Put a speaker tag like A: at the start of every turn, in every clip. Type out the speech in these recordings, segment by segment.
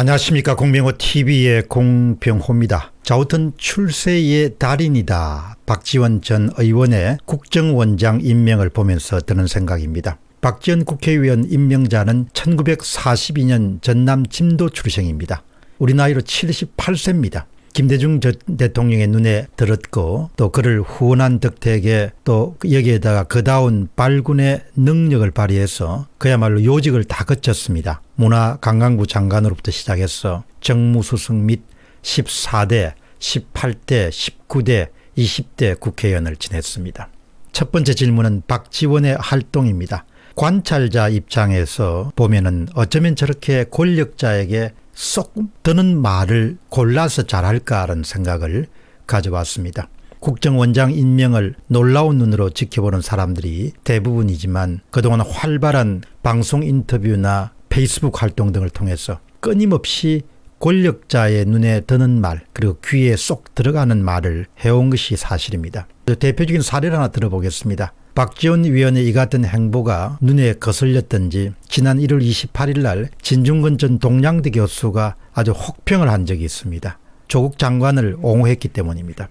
A: 안녕하십니까 공병호 TV의 공병호입니다. 자우튼 출세의 달인이다. 박지원 전 의원의 국정원장 임명을 보면서 드는 생각입니다. 박지원 국회의원 임명자는 1942년 전남 진도 출생입니다. 우리 나이로 78세입니다. 김대중 대통령의 눈에 들었고 또 그를 후원한 덕택에 또 여기에다가 그다운 발군의 능력을 발휘해서 그야말로 요직을 다 거쳤습니다. 문화관광부 장관으로부터 시작해서 정무수석 및 14대, 18대, 19대, 20대 국회의원을 지냈습니다. 첫 번째 질문은 박지원의 활동입니다. 관찰자 입장에서 보면은 어쩌면 저렇게 권력자에게 쏙 드는 말을 골라서 잘할까라는 생각을 가져왔습니다. 국정원장 임명을 놀라운 눈으로 지켜보는 사람들이 대부분이지만 그동안 활발한 방송 인터뷰나 페이스북 활동 등을 통해서 끊임없이 권력자의 눈에 드는 말 그리고 귀에 쏙 들어가는 말을 해온 것이 사실입니다. 그 대표적인 사례를 하나 들어보겠습니다. 박지원 위원의 이 같은 행보가 눈에 거슬렸던지 지난 1월 28일 날 진중근 전 동양대 교수가 아주 혹평을 한 적이 있습니다. 조국 장관을 옹호했기 때문입니다.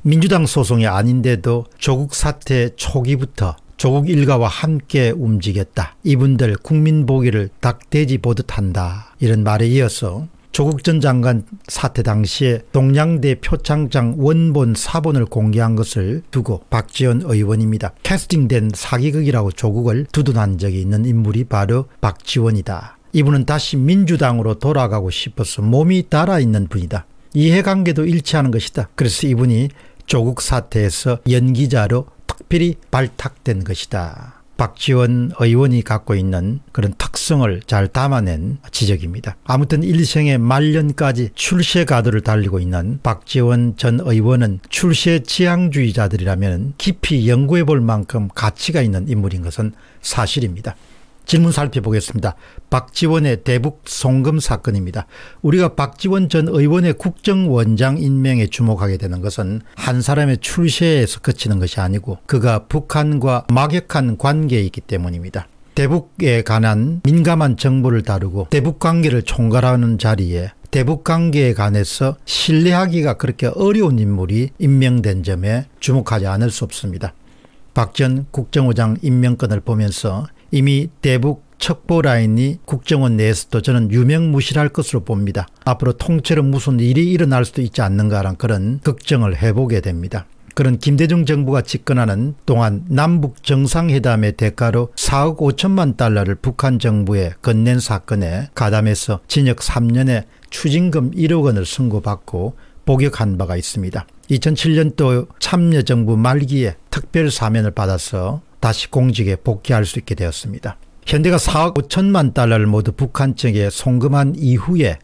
A: 민주당 소송이 아닌데도 조국 사태 초기부터 조국 일가와 함께 움직였다. 이분들 국민 보기를 닭돼지 보듯 한다. 이런 말에 이어서 조국 전 장관 사태 당시에 동양대 표창장 원본 사본을 공개한 것을 두고 박지원 의원입니다. 캐스팅된 사기극이라고 조국을 두둔한 적이 있는 인물이 바로 박지원이다. 이분은 다시 민주당으로 돌아가고 싶어서 몸이 달아있는 분이다. 이해관계도 일치하는 것이다. 그래서 이분이 조국 사태에서 연기자로 특별히 발탁된 것이다. 박지원 의원이 갖고 있는 그런 특성을 잘 담아낸 지적입니다. 아무튼 일생의 말년까지 출세 가도를 달리고 있는 박지원 전 의원은 출세 지향주의자들이라면 깊이 연구해 볼 만큼 가치가 있는 인물인 것은 사실입니다. 질문 살펴보겠습니다. 박지원의 대북 송금 사건입니다. 우리가 박지원 전 의원의 국정원장 임명에 주목하게 되는 것은 한 사람의 출세에서 그치는 것이 아니고 그가 북한과 막역한 관계이기 때문입니다. 대북에 관한 민감한 정보를 다루고 대북 관계를 총괄하는 자리에 대북 관계에 관해서 신뢰하기가 그렇게 어려운 인물이 임명된 점에 주목하지 않을 수 없습니다. 박 전 국정원장 임명권을 보면서 이미 대북 척보 라인이 국정원 내에서도 저는 유명무실할 것으로 봅니다. 앞으로 통째로 무슨 일이 일어날 수도 있지 않는가라는 그런 걱정을 해보게 됩니다. 그런 김대중 정부가 집권하는 동안 남북 정상회담의 대가로 4억 5천만 달러를 북한 정부에 건넨 사건에 가담해서 징역 3년에 추징금 1억 원을 선고받고 복역한 바가 있습니다. 2007년도 참여정부 말기에 특별 사면을 받아서 다시 공직에 복귀할 수 있게 되었습니다. 현대가 4억 5천만 달러를 모두 북한 측에 송금한 이후에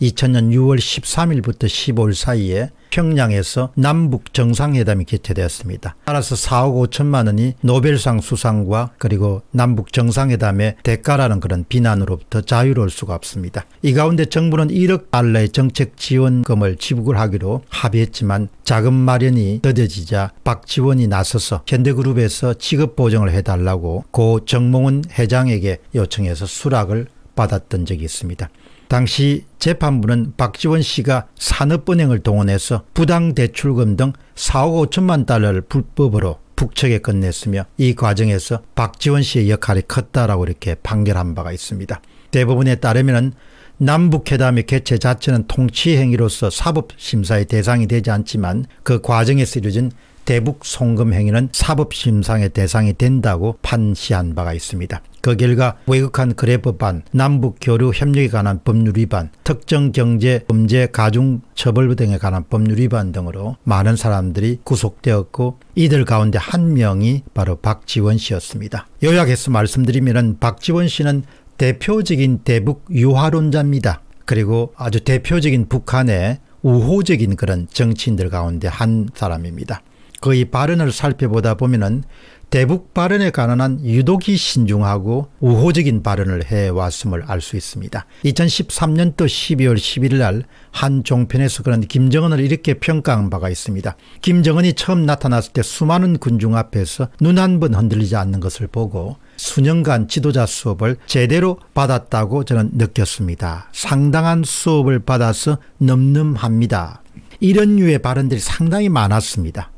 A: 2000년 6월 13일부터 15일 사이에 평양에서 남북 정상회담이 개최되었습니다. 따라서 4억 5천만 원이 노벨상 수상과 그리고 남북 정상회담의 대가라는 그런 비난으로부터 자유로울 수가 없습니다. 이 가운데 정부는 1억 달러의 정책 지원금을 지불을 하기로 합의했지만 자금 마련이 더뎌지자 박지원이 나서서 현대그룹에서 지급 보정을 해달라고 고 정몽은 회장에게 요청해서 수락을 받았던 적이 있습니다. 당시 재판부는 박지원 씨가 산업은행을 동원해서 부당 대출금 등 4억 5천만 달러를 불법으로 북측에 건넸으며 이 과정에서 박지원 씨의 역할이 컸다라고 이렇게 판결한 바가 있습니다. 대부분에 따르면 남북회담의 개최 자체는 통치행위로서 사법심사의 대상이 되지 않지만 그 과정에서 이루어진 대북 송금 행위는 사법심상의 대상이 된다고 판시한 바가 있습니다. 그 결과 외국한 거래 법안, 남북 교류 협력에 관한 법률 위반, 특정 경제 범죄 가중 처벌 등에 관한 법률 위반 등으로 많은 사람들이 구속되었고 이들 가운데 한 명이 바로 박지원 씨였습니다. 요약해서 말씀드리면 박지원 씨는 대표적인 대북 유화론자입니다. 그리고 아주 대표적인 북한의 우호적인 그런 정치인들 가운데 한 사람입니다. 그의 발언을 살펴보다 보면은 대북 발언에 관한 유독이 신중하고 우호적인 발언을 해왔음을 알 수 있습니다. 2013년도 12월 11일 날 한 종편에서 그런 김정은을 이렇게 평가한 바가 있습니다. 김정은이 처음 나타났을 때 수많은 군중 앞에서 눈 한 번 흔들리지 않는 것을 보고 수년간 지도자 수업을 제대로 받았다고 저는 느꼈습니다. 상당한 수업을 받아서 넘넘합니다. 이런 유의 발언들이 상당히 많았습니다.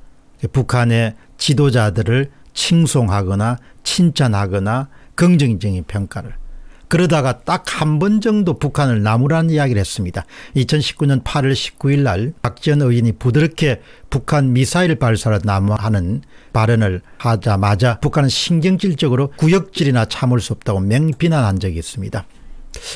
A: 북한의 지도자들을 칭송하거나 칭찬하거나 긍정적인 평가를 그러다가 딱 한 번 정도 북한을 나무라는 이야기를 했습니다. 2019년 8월 19일 날 박지원 의원이 부드럽게 북한 미사일 발사를 남하하는 발언을 하자마자 북한은 신경질적으로 구역질이나 참을 수 없다고 맹비난한 적이 있습니다.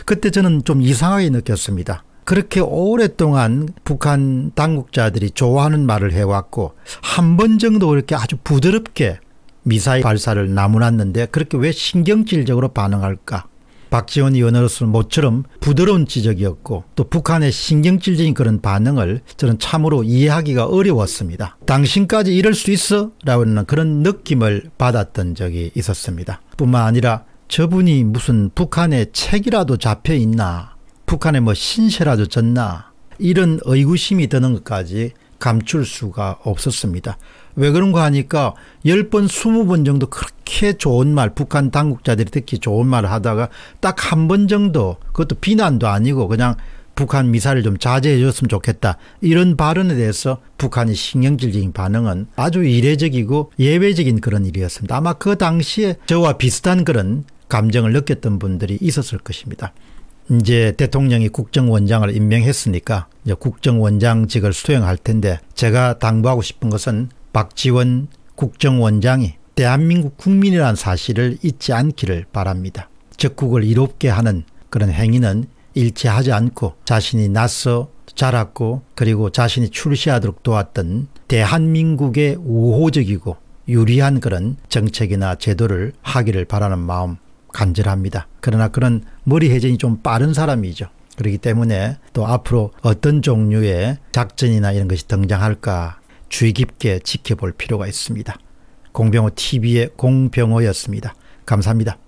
A: 그때 저는 좀 이상하게 느꼈습니다. 그렇게 오랫동안 북한 당국자들이 좋아하는 말을 해왔고 한 번 정도 그렇게 아주 부드럽게 미사일 발사를 나무랐는데 그렇게 왜 신경질적으로 반응할까? 박지원 의원으로서는 모처럼 부드러운 지적이었고 또 북한의 신경질적인 그런 반응을 저는 참으로 이해하기가 어려웠습니다. 당신까지 이럴 수 있어? 라는 그런 느낌을 받았던 적이 있었습니다. 뿐만 아니라 저분이 무슨 북한의 책이라도 잡혀 있나 북한에 뭐 신세라도 졌나 이런 의구심이 드는 것까지 감출 수가 없었습니다. 왜 그런가 하니까 10번, 20번 정도 그렇게 좋은 말, 북한 당국자들이 듣기 좋은 말을 하다가 딱 한 번 정도 그것도 비난도 아니고 그냥 북한 미사를 좀 자제해 줬으면 좋겠다. 이런 발언에 대해서 북한이 신경질적인 반응은 아주 이례적이고 예외적인 그런 일이었습니다. 아마 그 당시에 저와 비슷한 그런 감정을 느꼈던 분들이 있었을 것입니다. 이제 대통령이 국정원장을 임명했으니까 이제 국정원장직을 수행할 텐데 제가 당부하고 싶은 것은 박지원 국정원장이 대한민국 국민이라는 사실을 잊지 않기를 바랍니다. 적국을 이롭게 하는 그런 행위는 일치하지 않고 자신이 낯서 자랐고 그리고 자신이 출시하도록 도왔던 대한민국의 우호적이고 유리한 그런 정책이나 제도를 하기를 바라는 마음 간절합니다. 그러나 그런 머리 회전이 좀 빠른 사람이죠. 그렇기 때문에 또 앞으로 어떤 종류의 작전이나 이런 것이 등장할까 주의 깊게 지켜볼 필요가 있습니다. 공병호 TV의 공병호였습니다. 감사합니다.